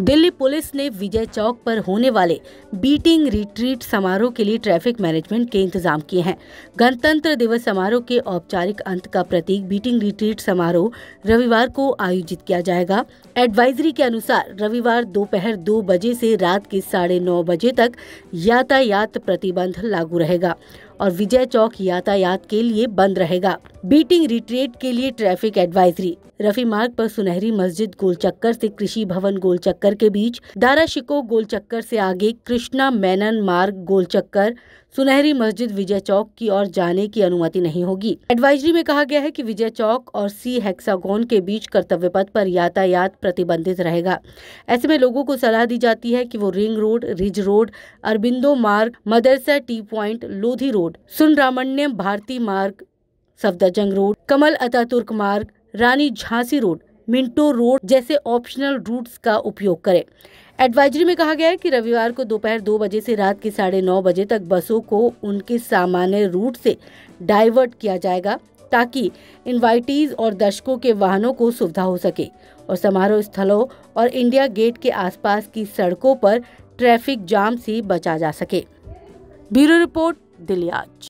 Delhi police ने विजय चौक पर होने वाले बीटिंग रिट्रीट समारोह के लिए ट्रैफिक मैनेजमेंट के इंतजाम किए हैं गणतंत्र दिवस समारोह के औपचारिक अंत का प्रतीक बीटिंग रिट्रीट समारोह रविवार को आयोजित किया जाएगा एडवाइजरी के अनुसार रविवार दोपहर दो बजे से रात के साढ़े नौ बजे तक यातायात प्रतिबंध लागू रहेगा और विजय चौक यातायात के लिए बंद रहेगा बीटिंग रिट्रीट के लिए ट्रैफिक एडवाइजरी रफी मार्ग पर सुनहरी मस्जिद गोल चक्कर से कृषि भवन गोल चक्कर के बीच दारा शिको गोल चक्कर से आगे कृष्णा मैनन मार्ग गोल चक्कर सुनहरी मस्जिद विजय चौक की ओर जाने की अनुमति नहीं होगी एडवाइजरी में कहा गया है कि विजय चौक और सी हेक्सागोन के बीच कर्तव्य पथ पर यातायात प्रतिबंधित रहेगा ऐसे में लोगों को सलाह दी जाती है कि वो ring road ridge road Aurobindo Marg मदरसा T point Lodhi road Subramaniam Bharti Marg Safdarjung road Kemal Ataturk Marg Rani Jhansi road Minto road जैसे ऑप्शनल रूट्स का उपयोग करें एडवाइजरी में कहा गया है कि रविवार को दोपहर दो बजे से रात के साढ़े नौ बजे तक बसों को उनके सामान्य रूट से डाइवर्ट किया जाएगा ताकि इनवाइटीज और दर्शकों के वाहनों को सुविधा हो सके और समारोह स्थलों और इंडिया गेट के आसपास की सड़कों पर ट्रैफिक जाम से बचा जा सके ब्यूरो रिपोर्ट दिल्ली आज